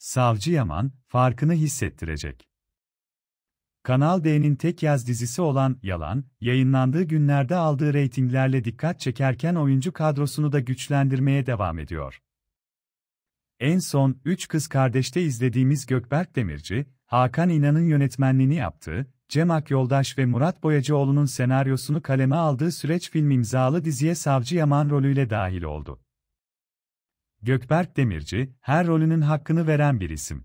Savcı Yaman, farkını hissettirecek. Kanal D'nin tek yaz dizisi olan Yalan, yayınlandığı günlerde aldığı reytinglerle dikkat çekerken oyuncu kadrosunu da güçlendirmeye devam ediyor. En son Üç Kız Kardeş'te izlediğimiz Gökberk Demirci, Hakan İnan'ın yönetmenliğini yaptığı, Cem yoldaş ve Murat Boyacıoğlu'nun senaryosunu kaleme aldığı süreç film imzalı diziye Savcı Yaman rolüyle dahil oldu. Gökberk Demirci, her rolünün hakkını veren bir isim.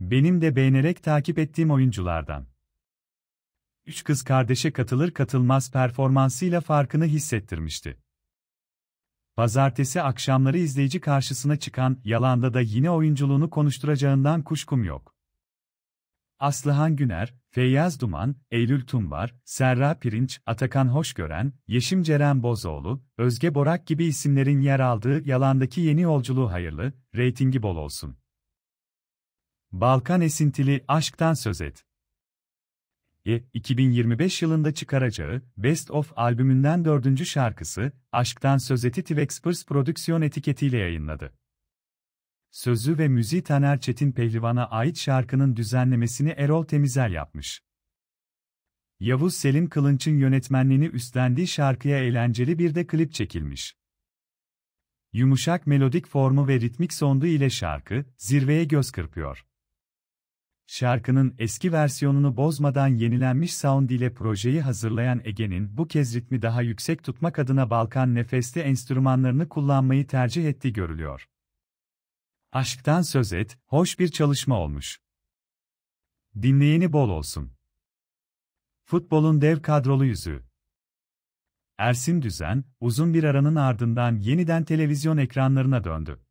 Benim de beğenerek takip ettiğim oyunculardan. Üç kız kardeşe katılır katılmaz performansıyla farkını hissettirmişti. Pazartesi akşamları izleyici karşısına çıkan Yalan'da da yine oyunculuğunu konuşturacağından kuşkum yok. Aslıhan Güner, Feyyaz Duman, Eylül Tumvar, Serra Pirinç, Atakan Hoşgören, Yeşim Ceren Bozoğlu, Özge Borak gibi isimlerin yer aldığı yalandaki yeni yolculuğu hayırlı, reytingi bol olsun. Balkan esintili aşktan söz et. E, 2025 yılında çıkaracağı Best of albümünden dördüncü şarkısı, Aşktan Söz Eti Tvexpers prodüksiyon etiketiyle yayınladı. Sözü ve müziği Taner Çetin Pehlivan'a ait şarkının düzenlemesini Erol Temizel yapmış. Yavuz Selim Kılınç'ın yönetmenliğini üstlendiği şarkıya eğlenceli bir de klip çekilmiş. Yumuşak melodik formu ve ritmik sondu ile şarkı, zirveye göz kırpıyor. Şarkının eski versiyonunu bozmadan yenilenmiş sound ile projeyi hazırlayan Ege'nin bu kez ritmi daha yüksek tutmak adına Balkan Nefes'te enstrümanlarını kullanmayı tercih ettiği görülüyor. Aşktan söz et, hoş bir çalışma olmuş. Dinleyeni bol olsun. Futbolun dev kadrolu yüzü. Ersin Düzen, uzun bir aranın ardından yeniden televizyon ekranlarına döndü.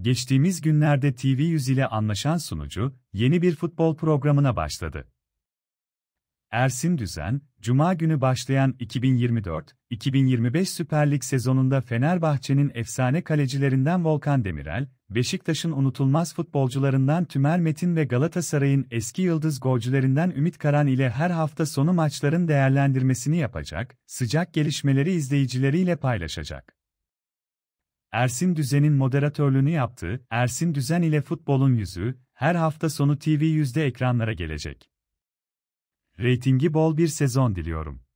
Geçtiğimiz günlerde TV100 ile anlaşan sunucu, yeni bir futbol programına başladı. Ersin Düzen, Cuma günü başlayan 2024-2025 Süper Lig sezonunda Fenerbahçe'nin efsane kalecilerinden Volkan Demirel, Beşiktaş'ın unutulmaz futbolcularından Tümer Metin ve Galatasaray'ın eski yıldız golcülerinden Ümit Karan ile her hafta sonu maçların değerlendirmesini yapacak, sıcak gelişmeleri izleyicileriyle paylaşacak. Ersin Düzen'in moderatörlüğünü yaptığı Ersin Düzen ile Futbolun Yüzü, her hafta sonu TV yüzde ekranlara gelecek. Reytingi bol bir sezon diliyorum.